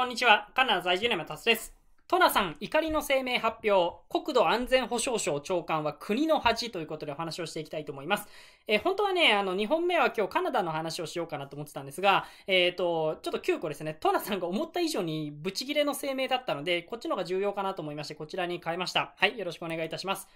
こんにちは、カナダ在住の山達です。トさん、怒りの声明発表、国土安全保障省長官は国の恥ということでお話をしていきたいと思います。えー、本当はね、あの、2本目は今日カナダの話をしようかなと思ってたんですが、えっ、ー、と、ちょっと9個ですね、トナさんが思った以上にブチギレの声明だったので、こっちの方が重要かなと思いまして、こちらに変えました。はい、よろしくお願いいたします。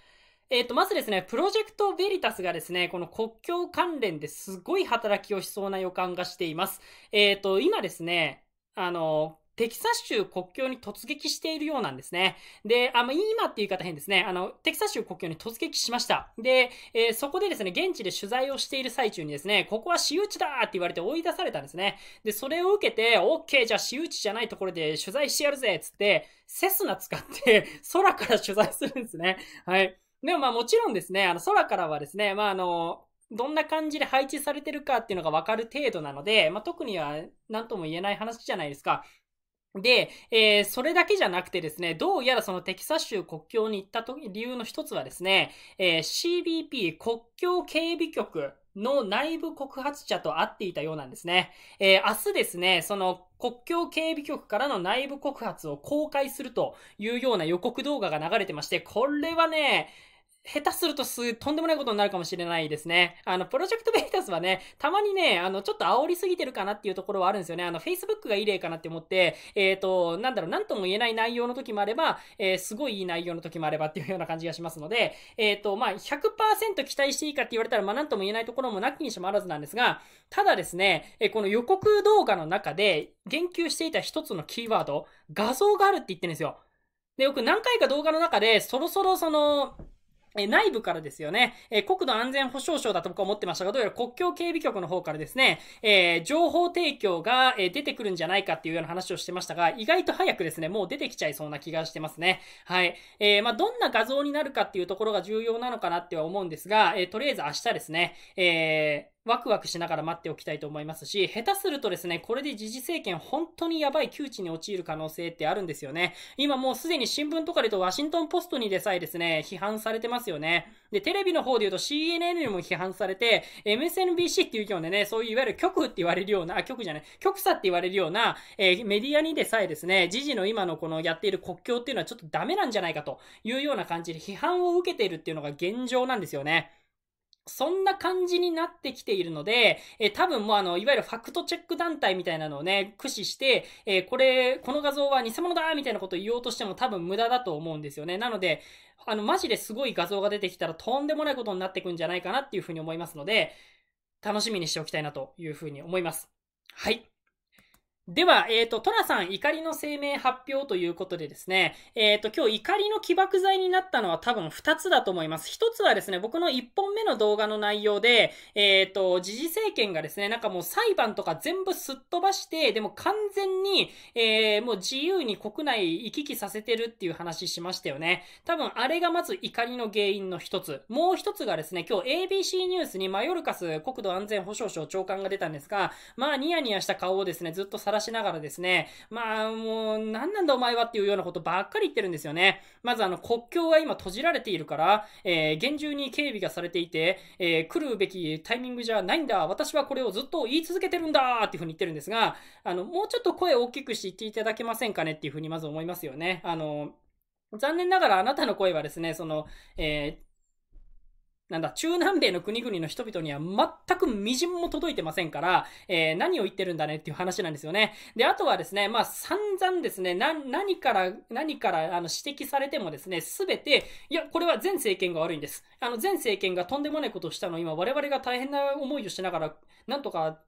えっ、ー、と、まずですね、プロジェクトベリタスがですね、この国境関連ですごい働きをしそうな予感がしています。えっ、と、今ですね、あの、テキサス州国境に突撃しているようなんですね。で、あ、まあ、今っていう言い方変ですね。あの、テキサス州国境に突撃しました。で、えー、そこでですね、現地で取材をしている最中にですね、ここは私有地だって言われて追い出されたんですね。で、それを受けて、OK、じゃあ私有地じゃないところで取材してやるぜっつって、セスナ使って 空から取材するんですね。はい。でもまあもちろんですね、あの空からはですね、まああの、どんな感じで配置されてるかっていうのがわかる程度なので、まあ、特には何とも言えない話じゃないですか。で、えー、それだけじゃなくてですね、どうやらそのテキサス州国境に行ったと理由の一つはですね、えー、CBP 国境警備局の内部告発者と会っていたようなんですね。えー、明日ですね、その国境警備局からの内部告発を公開するというような予告動画が流れてまして、これはね、下手するとす、とんでもないことになるかもしれないですね。あの、プロジェクトベータスはね、たまにね、あの、ちょっと煽りすぎてるかなっていうところはあるんですよね。あの、Facebook がいい例かなって思って、えっ、ー、と、なんだろう、なんとも言えない内容の時もあれば、えー、すごいいい内容の時もあればっていうような感じがしますので、えっ、ー、と、まあ、100%期待していいかって言われたら、まあ、なんとも言えないところもなきにしもあらずなんですが、ただですね、えこの予告動画の中で言及していた一つのキーワード、画像があるって言ってるんですよ。で、よく何回か動画の中で、そろそろその、え内部からですよね、え国土安全保障省だと僕は思ってましたが、どうやら国境警備局の方からですね、えー、情報提供が、え出てくるんじゃないかっていうような話をしてましたが、意外と早くですね、もう出てきちゃいそうな気がしてますね。はい。えー、まあ、どんな画像になるかっていうところが重要なのかなっては思うんですが、えー、とりあえず明日ですね、えー、ワクワクしながら待っておきたいと思いますし、下手するとですね、これで時事政権本当にやばい窮地に陥る可能性ってあるんですよね。今もうすでに新聞とかで言うとワシントンポストにでさえですね、批判されてますよね。で、テレビの方で言うと CNN にも批判されて、MSNBC っていうようなね、そういういわゆる局って言われるような、あ、局じゃない、局差って言われるような、えー、メディアにでさえですね、時事の今のこのやっている国境っていうのはちょっとダメなんじゃないかというような感じで批判を受けているっていうのが現状なんですよね。そんな感じになってきているので、えー、多分もうあの、いわゆるファクトチェック団体みたいなのをね、駆使して、えー、これ、この画像は偽物だみたいなことを言おうとしても多分無駄だと思うんですよね。なので、あの、マジですごい画像が出てきたらとんでもないことになってくんじゃないかなっていうふうに思いますので、楽しみにしておきたいなというふうに思います。はい。では、えっ、ー、と、トラさん、怒りの声明発表ということでですね、えっ、ー、と、今日怒りの起爆剤になったのは多分2つだと思います。1つはですね、僕の1本目の動画の内容で、えっ、ー、と、時事政権がですね、なんかもう裁判とか全部すっ飛ばして、でも完全に、えー、もう自由に国内行き来させてるっていう話しましたよね。多分、あれがまず怒りの原因の1つ。もう1つがですね、今日 ABC ニュースにマヨルカス国土安全保障省長官が出たんですが、まあ、ニヤニヤした顔をですね、ずっとさららしながらですね、まあ、もう、何なんだお前はっていうようなことばっかり言ってるんですよね。まず、あの、国境が今閉じられているから、えー、厳重に警備がされていて、えー、来るべきタイミングじゃないんだ、私はこれをずっと言い続けてるんだっていうふうに言ってるんですが、あの、もうちょっと声を大きくして言っていただけませんかねっていうふうにまず思いますよね。あの、残念ながらあなたの声はですね、その、えーなんだ、中南米の国々の人々には全く微塵も届いてませんから、えー、何を言ってるんだねっていう話なんですよね。で、あとはですね、まあ散々ですね、な、何から、何からあの指摘されてもですね、すべて、いや、これは全政権が悪いんです。あの、全政権がとんでもないことをしたの今我々が大変な思いをしながら、なんとか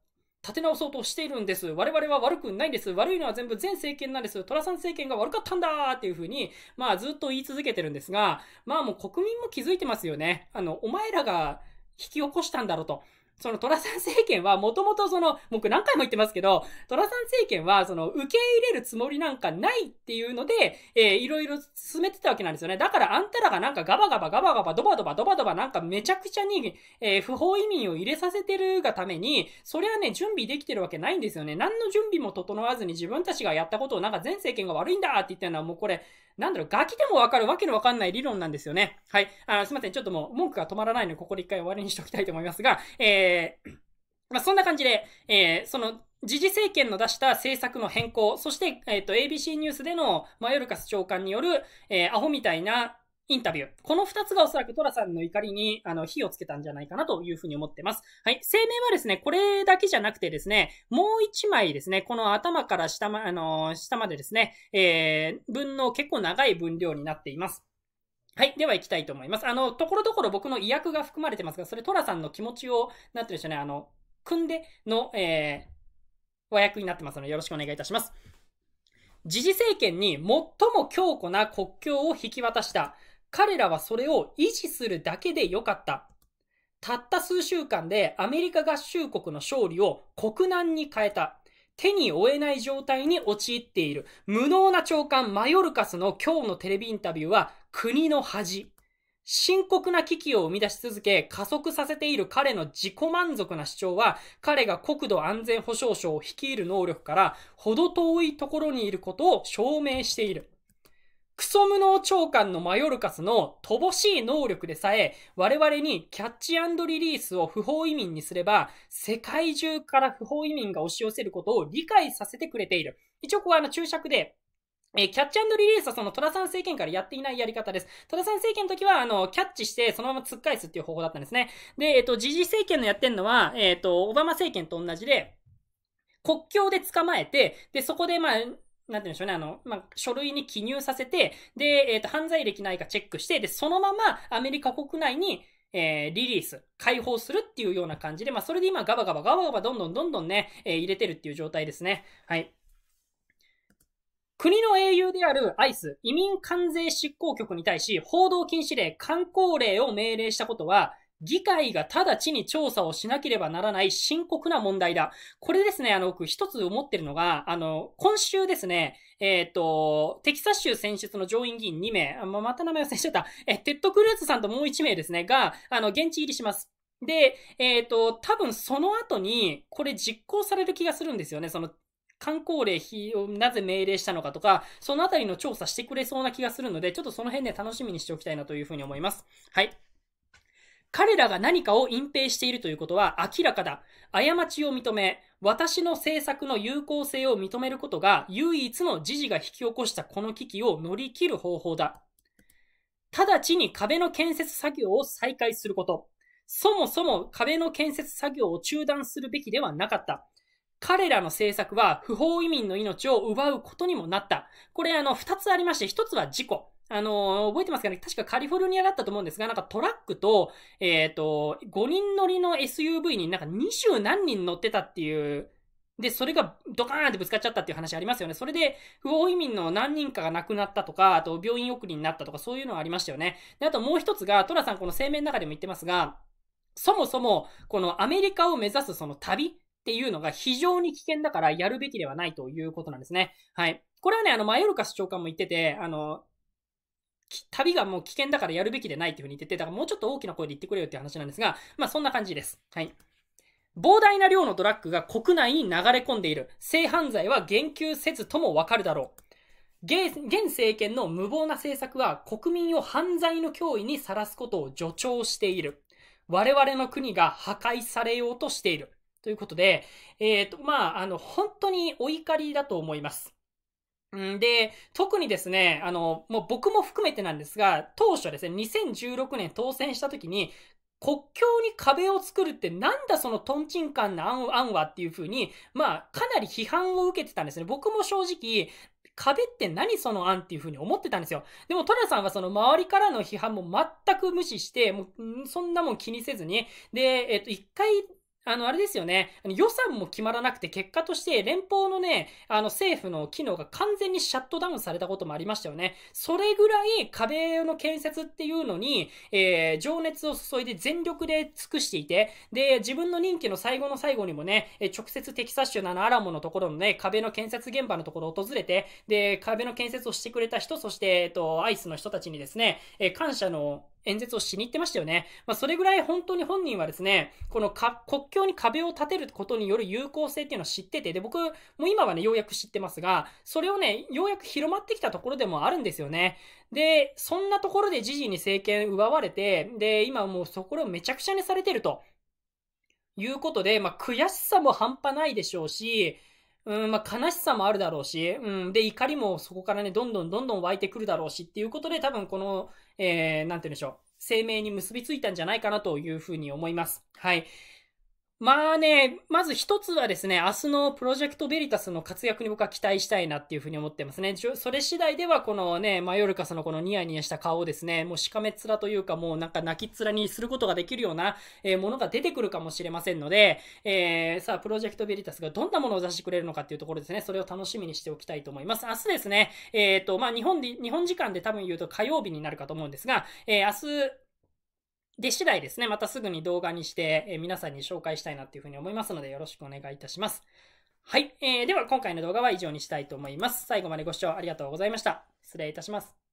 立て直そうとしているんです。我々は悪くないんです。悪いのは全部前政権なんです。トラさん政権が悪かったんだっていうふうに、まあずっと言い続けてるんですが、まあもう国民も気づいてますよね。あの、お前らが引き起こしたんだろうと。そのトラさん政権は、もともとその、僕何回も言ってますけど、トラさん政権は、その、受け入れるつもりなんかないっていうので、えー、いろいろ進めてたわけなんですよね。だからあんたらがなんかガバガバガバガバドバドバドバドバなんかめちゃくちゃに、えー、不法移民を入れさせてるがために、それはね、準備できてるわけないんですよね。何の準備も整わずに自分たちがやったことをなんか全政権が悪いんだって言ったのはもうこれ、なんだろう、ガキでもわかるわけのわかんない理論なんですよね。はい。あすいません。ちょっともう文句が止まらないので、ここで一回終わりにしておきたいと思いますが、えーえー、まあ、そんな感じで、えー、その、時事政権の出した政策の変更、そして、えっ、ー、と、ABC ニュースでのマヨルカス長官による、えー、アホみたいなインタビュー。この二つがおそらくトラさんの怒りに、あの、火をつけたんじゃないかなというふうに思ってます。はい。声明はですね、これだけじゃなくてですね、もう一枚ですね、この頭から下ま、あのー、下までですね、えー、文の結構長い分量になっています。はい。では行きたいと思います。あの、ところどころ僕の意訳が含まれてますが、それトラさんの気持ちを、なんて言うんでしょうね、あの、組んでの、えー、和訳になってますので、よろしくお願いいたします。時事政権に最も強固な国境を引き渡した。彼らはそれを維持するだけでよかった。たった数週間でアメリカ合衆国の勝利を国難に変えた。手に負えない状態に陥っている無能な長官マヨルカスの今日のテレビインタビューは国の恥、深刻な危機を生み出し続け、加速させている彼の自己満足な主張は、彼が国土安全保障省を率いる能力から、ほど遠いところにいることを証明している。クソ無能長官のマヨルカスの乏しい能力でさえ、我々にキャッチリリースを不法移民にすれば、世界中から不法移民が押し寄せることを理解させてくれている。一応ここはあの注釈で、えキャッチリリースはそのトラさん政権からやっていないやり方です。トラさん政権の時は、あの、キャッチして、そのまま突っ返すっていう方法だったんですね。で、えっ、と、時事政権のやってんのは、えっ、と、オバマ政権と同じで、国境で捕まえて、で、そこで、まあ、なんて言うんでしょうね、あの、まあ、書類に記入させて、で、えっ、と、犯罪歴ないかチェックして、で、そのままアメリカ国内に、えー、リリース、解放するっていうような感じで、まあ、それで今ガバガバガバガバどんどんどんどんね、えー、入れてるっていう状態ですね。はい。国の英雄であるアイス移民関税執行局に対し報道禁止令、観光令を命令したことは、議会が直ちに調査をしなければならない深刻な問題だ。これですね、あの、僕一つ思ってるのが、あの、今週ですね、えっ、ー、と、テキサス州選出の上院議員2名、ままた名前忘れちゃった、え、テッド・クルーズさんともう1名ですね、が、あの、現地入りします。で、えっ、ー、と、多分その後に、これ実行される気がするんですよね。その、観光令をなぜ命令したのかとか、そのあたりの調査してくれそうな気がするので、ちょっとその辺で楽しみにしておきたいなというふうに思います。はい。彼らが何かを隠蔽しているということは明らかだ。過ちを認め、私の政策の有効性を認めることが唯一の時事が引き起こしたこの危機を乗り切る方法だ。直ちに壁の建設作業を再開すること。そもそも壁の建設作業を中断するべきではなかった。彼らの政策は不法移民の命を奪うことにもなった。これあの、二つありまして、一つは事故。あの、覚えてますかね確かカリフォルニアだったと思うんですが、なんかトラックと、えっ、ー、と、5人乗りの SUV になんか20何人乗ってたっていう、で、それがドカーンってぶつかっちゃったっていう話ありますよね。それで、不法移民の何人かが亡くなったとか、あと病院送りになったとか、そういうのはありましたよね。で、あともう一つが、トラさんこの声明の中でも言ってますが、そもそも、このアメリカを目指すその旅、っていうのが非常に危険だからやるべきではないということなんですね。はい。これはね、あの、マヨルカス長官も言ってて、あの、旅がもう危険だからやるべきでないっていうふうに言ってて、だからもうちょっと大きな声で言ってくれよっていう話なんですが、まあそんな感じです。はい。膨大な量のドラッグが国内に流れ込んでいる。性犯罪は言及せずともわかるだろう。現政権の無謀な政策は国民を犯罪の脅威にさらすことを助長している。我々の国が破壊されようとしている。ということで、えっ、ー、と、まあ、あの、本当にお怒りだと思います。んで、特にですね、あの、もう僕も含めてなんですが、当初ですね、2016年当選した時に、国境に壁を作るってなんだそのトンチンカンな案はっていう風に、まあ、かなり批判を受けてたんですね。僕も正直、壁って何その案っていう風に思ってたんですよ。でも、トラさんはその周りからの批判も全く無視して、もう、そんなもん気にせずに、で、えっと、一回あの、あれですよね。予算も決まらなくて、結果として連邦のね、あの政府の機能が完全にシャットダウンされたこともありましたよね。それぐらい壁の建設っていうのに、えー、情熱を注いで全力で尽くしていて、で、自分の任期の最後の最後にもね、直接テキサス州のあのアラモのところのね、壁の建設現場のところを訪れて、で、壁の建設をしてくれた人、そして、えっと、アイスの人たちにですね、えー、感謝の演説をしに行ってましたよね。まあ、それぐらい本当に本人はですね、この国境に壁を立てることによる有効性っていうのを知ってて、で、僕も今はね、ようやく知ってますが、それをね、ようやく広まってきたところでもあるんですよね。で、そんなところでじじに政権奪われて、で、今もうそこをめちゃくちゃにされてると。いうことで、まあ、悔しさも半端ないでしょうし、うん、まあ、悲しさもあるだろうし、うん、で、怒りもそこからね、どんどんどんどん湧いてくるだろうしっていうことで、多分この、えー、なんて言うんでしょう、生命に結びついたんじゃないかなというふうに思います。はい。まあね、まず一つはですね、明日のプロジェクトベリタスの活躍に僕は期待したいなっていうふうに思ってますね。それ次第ではこのね、マヨルカスのこのニヤニヤした顔をですね、もうしかめっ面というかもうなんか泣きっ面にすることができるような、えー、ものが出てくるかもしれませんので、えー、さあ、プロジェクトベリタスがどんなものを出してくれるのかっていうところですね、それを楽しみにしておきたいと思います。明日ですね、えっ、ー、と、まあ日本で、日本時間で多分言うと火曜日になるかと思うんですが、えー、明日、で、次第ですね、またすぐに動画にして、え皆さんに紹介したいなっていうふうに思いますので、よろしくお願いいたします。はい、えー、では今回の動画は以上にしたいと思います。最後までご視聴ありがとうございました。失礼いたします。